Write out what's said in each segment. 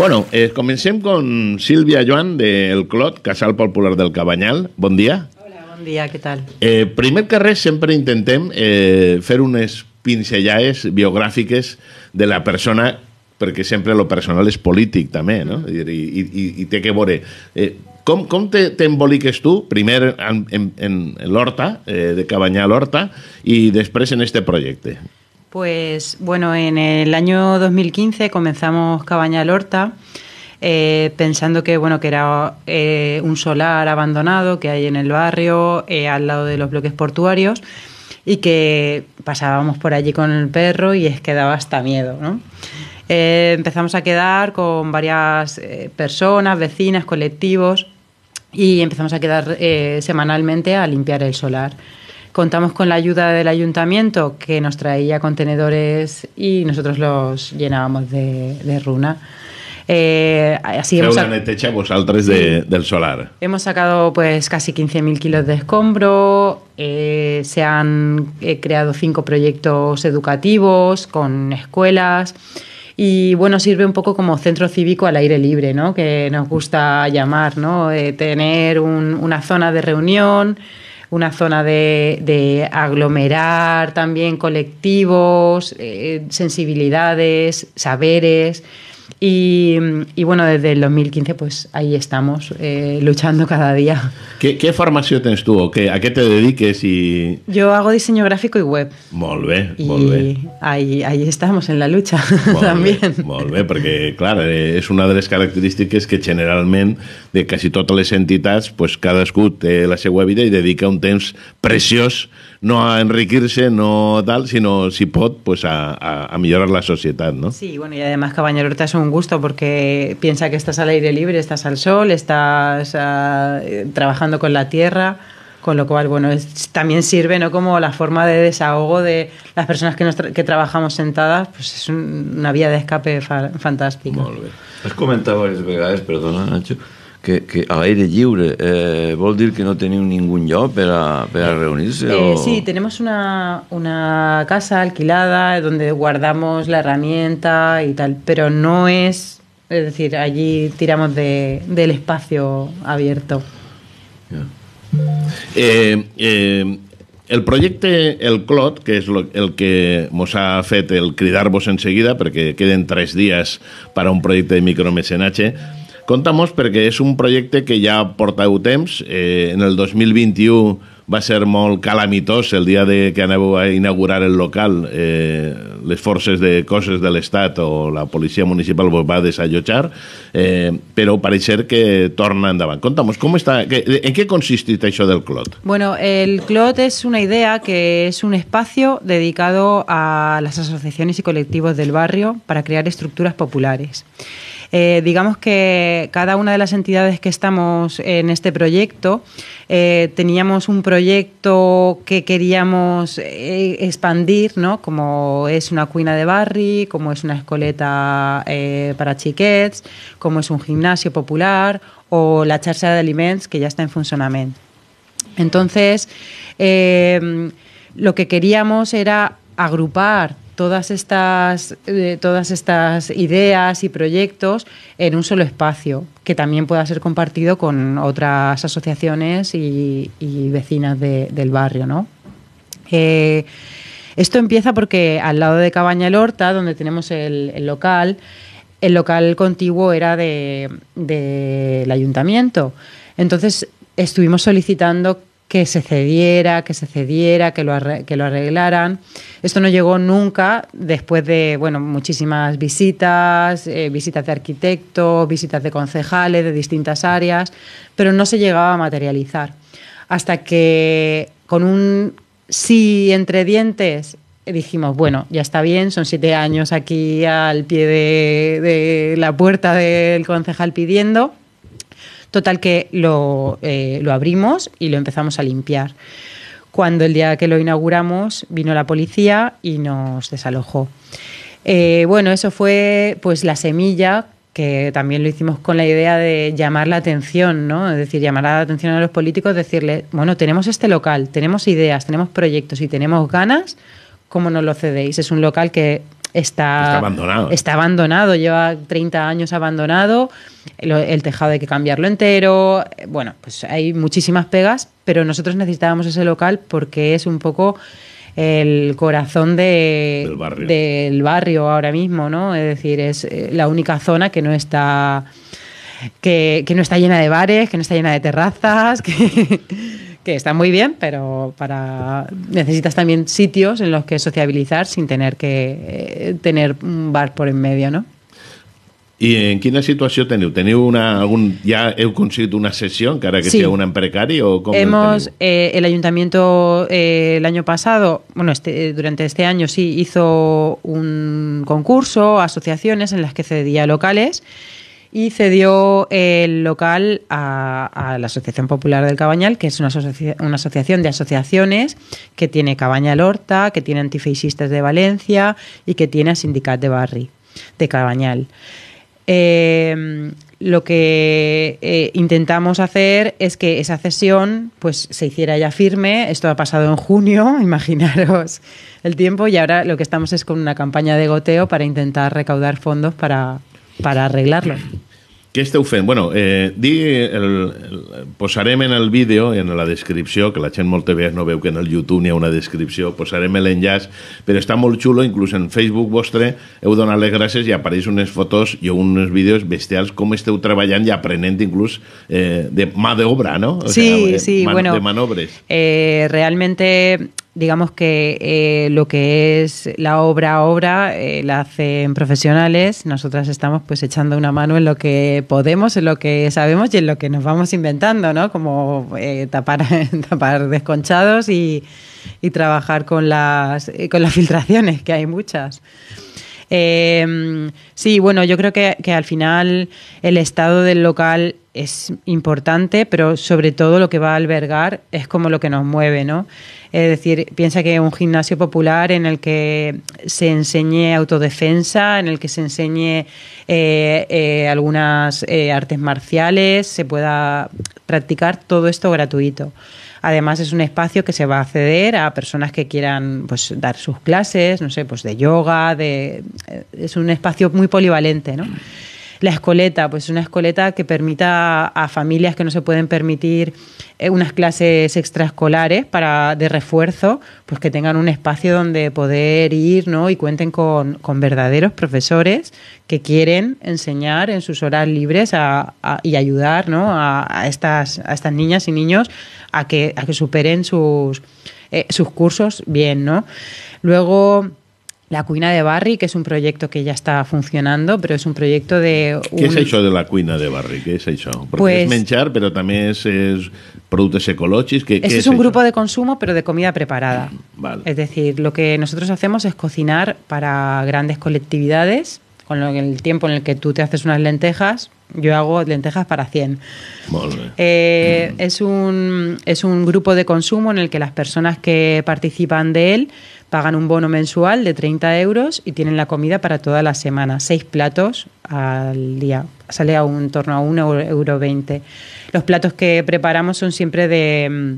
Bueno, eh, comencem con Sílvia Joan del Clot, Casal Popular del Cabanyal. Bon dia. Hola, bon dia, què tal? Eh, primer que res, sempre intentem eh, fer unes pincellades biogràfiques de la persona perquè sempre lo personal és polític també, no? Mm. I, i, i, i té que veure. Eh, com com t'emboliques te, te tu, primer en, en, en l'Horta, eh, de Cabanyà a l'Horta, i després en este projecte? Pues bueno, en el año 2015 comenzamos Cabaña Horta. Eh, pensando que bueno que era eh, un solar abandonado que hay en el barrio eh, al lado de los bloques portuarios y que pasábamos por allí con el perro y es que daba hasta miedo ¿no? empezamos a quedar con varias personas vecinas colectivos y empezamos a quedar semanalmente a limpiar el solar Contamos con la ayuda del ayuntamiento que nos traía contenedores y nosotros los llenábamos de, runa. Eh, así hemos pues, al de, del solar. Hemos sacado pues casi 15.000 kilos de escombro, eh, se han eh, creado cinco proyectos educativos con escuelas y bueno, sirve un poco como centro cívico al aire libre, ¿no? Que nos gusta llamar, ¿no? Eh, tener una zona de reunión una zona de, aglomerar también colectivos, eh, sensibilidades, saberes. Y, bueno, desde el 2015 pues ahí estamos, eh, luchando cada día. ¿Qué, formación tienes tú? ¿A qué te dediques? Yo hago diseño gráfico y web. Volve, volve. Ahí, ahí estamos, en la lucha, también. Bé, porque claro es eh, una de las características que generalmente de casi todas las entidades pues, cada té la seva vida y dedica un tiempo precioso no a enriquecerse no tal, sino si pod pues a, a, mejorar la sociedad, ¿no? Sí, bueno, y además que te es un gusto porque piensa que estás al aire libre, estás al sol, estás ah, trabajando con la tierra, con lo cual, bueno, también sirve ¿no? como la forma de desahogo de las personas que, que trabajamos sentadas, pues es una vía de escape fantástica. Has comentado varias veces perdona, Nacho, que, que a libre... lliure eh, vol dir que no teniu ningún lloc ...para eh, reunirse? Eh, sí, tenemos una, una casa alquilada donde guardamos la herramienta y tal, pero no es, es decir, allí tiramos de, del espacio abierto. el proyecto El Clot, que es el que mos ha fet el Cridarvos enseguida, ...porque queden tres días... ...para un proyecto de micromecenatge, Contamos porque es un proyecto que ya portau temps. Eh, en el 2021 va a ser molt calamitós el día de que va a inaugurar el local. Eh, les forces de cosas del Estado o la Policía municipal va a eh, pero parece ser que torna andaban. Contamos, cómo está. en qué consiste eso del CLOT? Bueno, el CLOT es una idea que es un espacio dedicado a las asociaciones y colectivos del barrio para crear estructuras populares. Eh, digamos que cada una de las entidades que estamos en este proyecto eh, teníamos un proyecto que queríamos eh, expandir, Como es una cuina de barri, como es una escoleta para chiquets, como es un gimnasio popular o la charla de alimentos que ya está en funcionamiento. Entonces, lo que queríamos era agrupar todas estas, eh, todas estas ideas y proyectos en un solo espacio, que también pueda ser compartido con otras asociaciones y, vecinas del barrio, ¿no? Eh, esto empieza porque al lado de Cabaña el Horta, donde tenemos el, local, el local contiguo era del de, ayuntamiento. Entonces estuvimos solicitando que se cediera, que se cediera, que lo, que lo arreglaran. Esto no llegó nunca después de bueno, muchísimas visitas, eh, visitas de arquitectos, visitas de concejales de distintas áreas, pero no se llegaba a materializar. Hasta que con un sí entre dientes dijimos, bueno, ya está bien, son siete años aquí al pie de la puerta del concejal pidiendo Total que eh, lo, abrimos y lo empezamos a limpiar. Cuando el día que lo inauguramos vino la policía y nos desalojó. Eh, bueno, eso fue pues la semilla que también lo hicimos con la idea de llamar la atención, ¿no? Es decir, llamar la atención a los políticos, decirles, bueno, tenemos este local, tenemos ideas, tenemos proyectos y tenemos ganas, ¿cómo nos lo cedéis? Es un local que Está, abandonado. lleva 30 años abandonado, el, tejado hay que cambiarlo entero, eh, bueno, pues hay muchísimas pegas, pero nosotros necesitábamos ese local porque es un poco el corazón del, barrio. ahora mismo, ¿no? Es decir, es eh, la única zona que no está... Que, que no está llena de bares, que no está llena de terrazas, que, que está muy bien, pero para necesitas también sitios en los que sociabilizar sin tener que eh, tener un bar por en medio, ¿no? ¿Y en qué situación teniu? Tenido una, algun, ja una sesión que ahora que sea una en precario? O Hemos, eh, el ayuntamiento eh, el año pasado, bueno, este, durante este año sí hizo un concurso, asociaciones en las que cedía locales y cedió el local a, la Asociación Popular del Cabañal, que es una, asociación de asociaciones que tiene Cabañal Horta, que tiene antifeixistas de Valencia y que tiene a Sindicat de Barri, de Cabañal. Em, lo que eh, intentamos hacer es que esa cesión pues se hiciera ya firme. Esto ha pasado en junio, imaginaros el tiempo, y ahora lo que estamos es con una campaña de goteo para intentar recaudar fondos para, para arreglarlo. Què esteu fent? Bueno, eh, di el, el, posarem en el vídeo, en la descripció, que la gent molt bé no veu que en el YouTube n'hi ha una descripció, posarem l'enllaç, però està molt xulo, inclús en Facebook vostre heu donat les gràcies i apareix unes fotos i uns vídeos bestials, com esteu treballant i aprenent inclús eh, de mà d'obra, no? O sí, sea, eh, sí, bueno. De manobres. Eh, realmente digamos que eh, lo que es la obra obra eh, la hacen profesionales nosotras estamos pues echando una mano en lo que podemos en lo que sabemos y en lo que nos vamos inventando no como eh, tapar tapar desconchados y, y trabajar con las con las filtraciones que hay muchas Em, sí, bueno, yo creo que, al final el estado del local es importante, pero sobre todo lo que va a albergar es como lo que nos mueve, ¿no? Es decir, piensa que un gimnasio popular en el que se enseñe autodefensa, en el que se enseñe eh, eh, algunas eh, artes marciales, se pueda practicar todo esto gratuito. Además es un espacio que se va a acceder a personas que quieran pues dar sus clases, no sé, pues de yoga, de eh, es un espacio muy polivalente, ¿no? La escoleta, pues una escoleta que permita a familias que no se pueden permitir eh, unas clases extraescolares para, de refuerzo, pues que tengan un espacio donde poder ir ¿no? y cuenten con, verdaderos profesores que quieren enseñar en sus horas libres a, y ayudar ¿no? a, estas, estas niñas y niños a que, que superen sus, eh, sus cursos bien. ¿no? Luego la Cuina de Barry, que es un proyecto que ya está funcionando, pero es un proyecto de... ¿Qué se hecho de la Cuina de Barry? ¿Qué se eso? Porque es pues menchar, pero también es, productos ecológicos. es, este un grupo de consumo, pero de comida preparada. Mm, es decir, lo que nosotros hacemos es cocinar para grandes colectividades, con el tiempo en el que tú te haces unas lentejas, yo hago lentejas para 100. Eh, mm. es, un, es un grupo de consumo en el que las personas que participan de él pagan un bono mensual de 30 euros y tienen la comida para toda la semana, seis platos al día. Sale a un, torno a 1,20 euro. Los platos que preparamos son siempre de mm,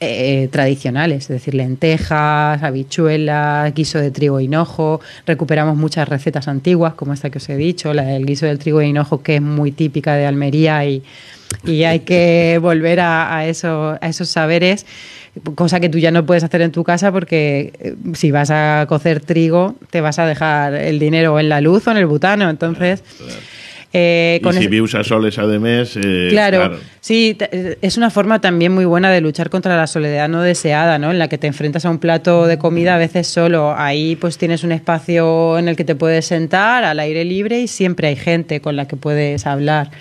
eh, tradicionales, es decir, lentejas, habichuelas, guiso de trigo e hinojo. Recuperamos muchas recetas antiguas, como esta que os he dicho, el guiso del trigo y hinojo, que es muy típica de Almería y y hay que volver a, eso, a esos saberes, cosa que tú ya no puedes hacer en tu casa porque eh, si vas a cocer trigo te vas a dejar el dinero en la luz o en el butano, entonces... Eh, y si soles además. Eh, claro, sí, es una forma también muy buena de luchar contra la soledad no deseada, ¿no? En la que te enfrentas a un plato de comida a veces solo. Ahí pues tienes un espacio en el que te puedes sentar al aire libre y siempre hay gente con la que puedes hablar.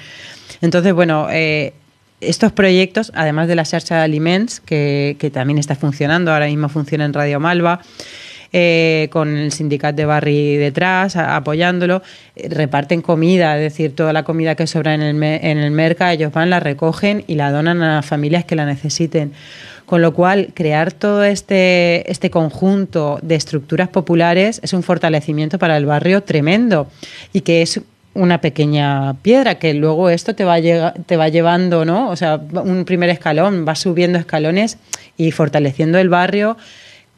Entonces, bueno, eh, estos proyectos, además de la Search de Aliments, que, también está funcionando, ahora mismo funciona en Radio Malva, eh, con el sindicato de Barri detrás, apoyándolo, eh, reparten comida, es decir, toda la comida que sobra en el, en el ellos van, la recogen y la donan a familias que la necesiten. Con lo cual, crear todo este, este conjunto de estructuras populares es un fortalecimiento para el barrio tremendo y que es una pequeña piedra, que luego esto te va, te va llevando, ¿no? O sea, un primer escalón, va subiendo escalones y fortaleciendo el barrio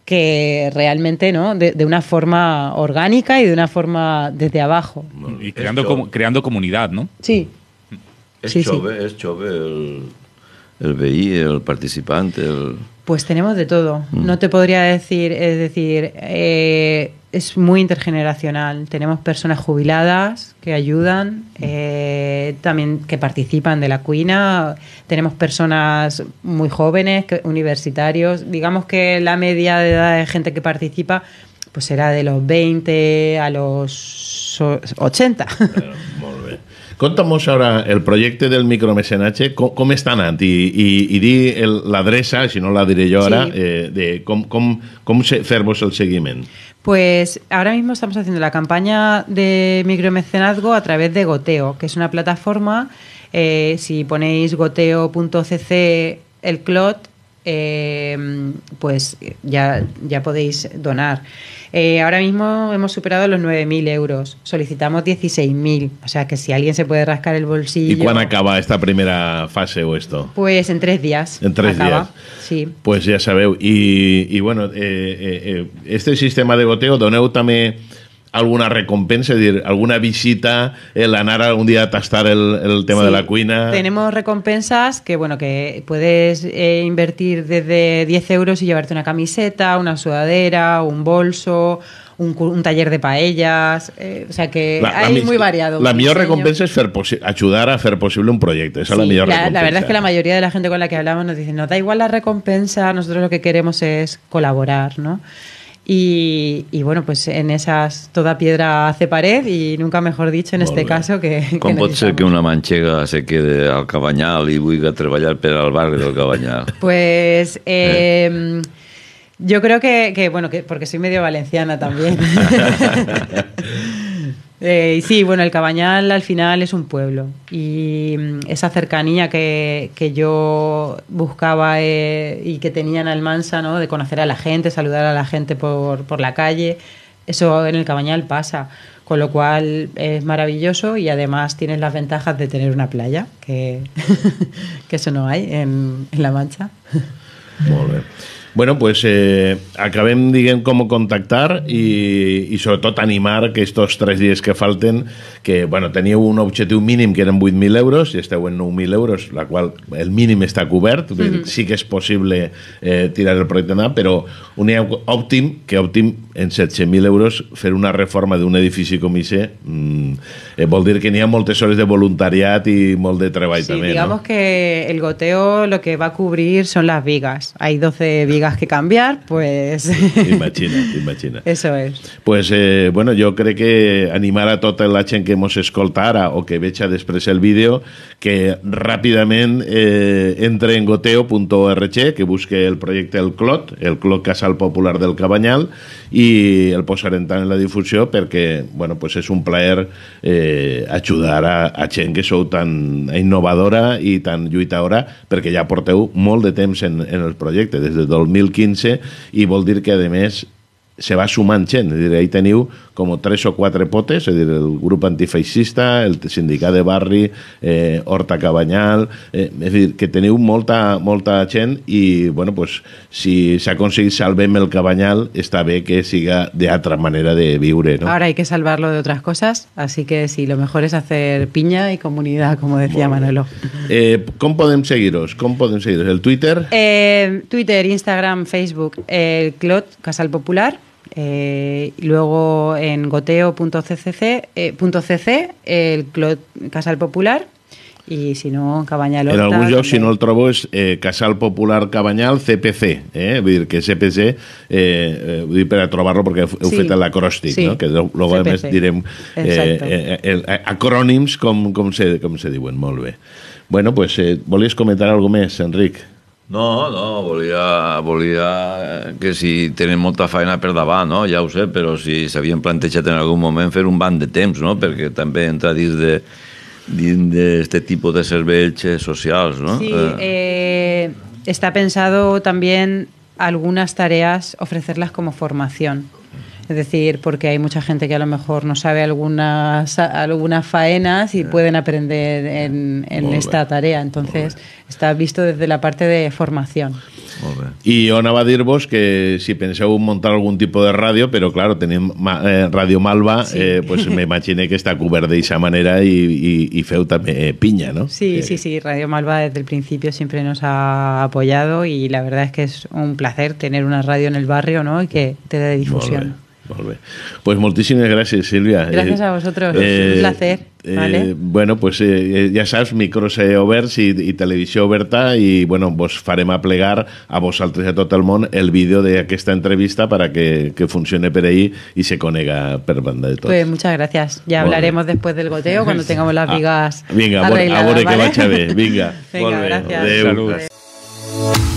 que realmente, ¿no? De, una forma orgánica y de una forma desde abajo. y creando, creando comunidad, ¿no? Sí. Es chove, ¿eh? el, el BI, el participante, Pues tenemos de todo. Mm. No te podría decir, es decir, eh, es muy intergeneracional. Tenemos personas jubiladas que ayudan, eh, también que participan de la cuina. Tenemos personas muy jóvenes, universitarios. Digamos que la media de edad de gente que participa pues será de los 20 a los 80. contamos ahora el proyecto del micro cómo están y y, ...y di la la si no la diré yo ahora... Eh, de cómo... cómo el seguimiento... Pues ahora mismo estamos haciendo la campaña de micromecenazgo a través de Goteo, que es una plataforma, eh, si ponéis goteo.cc el clot, Em, pues ya, ya podéis donar. Eh, ahora mismo hemos superado los 9.000 euros, solicitamos 16.000, o sea que si alguien se puede rascar el bolsillo... ¿Y cuándo acaba esta primera fase o esto? Pues en tres días. En tres días. Sí. Pues ya sabéis Y, bueno, eh, eh, este sistema de goteo, Donéutame. también alguna recompensa, es decir, alguna visita, en la nara algún día a tastar el, tema de la cuina. Tenemos recompensas que, bueno, que puedes eh, invertir desde 10 euros y llevarte una camiseta, una sudadera, un bolso. Un, un taller de paellas, eh, o sea que hay muy variado. La mejor recompensa es ayudar a hacer posible un proyecto, esa es la mejor recompensa. La verdad es que la mayoría de la gente con la que hablamos nos dice, no da igual la recompensa, nosotros lo que queremos es colaborar, ¿no? Y, bueno, pues en esas toda piedra hace pared y nunca mejor dicho en este caso que... que ser que una manchega se quede al y i a treballar Para el barrio del cabañal? Pues... Yo eh. em, creo que, que bueno, que porque soy medio valenciana también. Eh, sí, bueno, el Cabañal al final es un pueblo y mm, esa cercanía que, yo buscaba eh, y que tenía en Almansa, ¿no? de conocer a la gente, saludar a la gente por, por la calle, eso en el Cabañal pasa, con lo cual es maravilloso y además tienes las ventajas de tener una playa, que, eso no hay en, La Mancha. Bueno, pues eh, acabem diguem com contactar i, i sobretot animar que estos tres dies que falten, que bueno, teníeu un objectiu mínim que eren 8.000 euros i esteu en 9.000 euros, la qual el mínim està cobert, mm -hmm. sí que és possible eh, tirar el projecte endavant, però un òptim, que òptim en 700.000 euros fer una reforma d'un edifici com ICE mm, eh, vol dir que n'hi ha moltes hores de voluntariat i molt de treball sí, també. Sí, digamos no? que el goteo lo que va a cubrir són les vigas. Hay 12 vigas tengas que cambiar, pues... Imagina, imagina. Eso Es. Pues, eh, bueno, jo crec que animar a tota la gent que mos escolta ara o que veja després el vídeo que ràpidament eh, entre en goteo.org que busque el projecte El Clot, el Clot Casal Popular del Cabanyal i el posarem tant en la difusió perquè, bueno, pues és un plaer eh, ajudar a, a gent que sou tan innovadora i tan lluitadora perquè ja porteu molt de temps en, en el projecte, des del 2015 i vol dir que, a més, se va sumant gent, és dir, ahir teniu com tres o quatre potes, és dir, el grup antifeixista, el sindicat de barri, eh, Horta Cabanyal, eh, és dir, que teniu molta, molta gent i, bueno, pues, si s'aconsegueix salvem el Cabanyal, està bé que siga de altra manera de viure, ¿no? Ara hay que salvarlo de otras cosas, así que sí, lo mejor es hacer piña y comunidad, como decía bueno. Manolo. Eh, com podem seguiros? Com podem seguiros? ¿El Twitter? Eh, Twitter, Instagram, Facebook, el Clot, Casal Popular, Eh, luego en goteo.cc, eh, .cc, el Clot Casal Popular, i si no, Cabanyal Horta... En algun lloc, si no el trobo, és eh, Casal Popular Cabanyal CPC, eh? vull dir que CPC, eh, eh, vull dir per a trobar-lo perquè heu, sí. fet l'acròstic, sí. no? que després a més direm eh eh, eh, eh, eh, acrònims com, com, se, com se diuen, molt bé. Bueno, pues, eh, volies comentar alguna més, Enric? No, no, volía, que si tienen mucha faena per davant, no? Ya sé, pero si habían planteado en algún momento fer un band de temps, no? también también entra dins de este tipo de servicios eh, sociales No? Sí, eh. Eh, está pensado también algunas tareas ofrecerlas como formación. Es decir, porque hay mucha gente que a lo mejor no sabe algunas, algunas faenas y pueden aprender en, esta tarea. Entonces, está visto desde la parte de formación. Y ona va a decir vos que si en montar algún tipo de radio, pero claro, tenéis eh, Radio Malva, eh, pues me imaginé que que cuber de esa manera y Feuta eh, piña, ¿no? Sí, sí, sí, Radio Malva desde el principio siempre nos ha apoyado y la verdad es que es un placer tener una radio en el barrio, ¿no? Y que te dé difusión. Pues muchísimas gracias Silvia Gracias eh, a vosotros, eh, un placer. Eh, bueno, pues ya sabes Micro micros eh, y i, i oberta bueno, vos faremos aplegar a vosaltres i a tot el món el vídeo esta entrevista para que, funcione por ahí y se conega per banda de todo. Pues muchas gracias. Ya hablaremos después del goteo cuando tengamos las ah, vigas Venga. que va venga,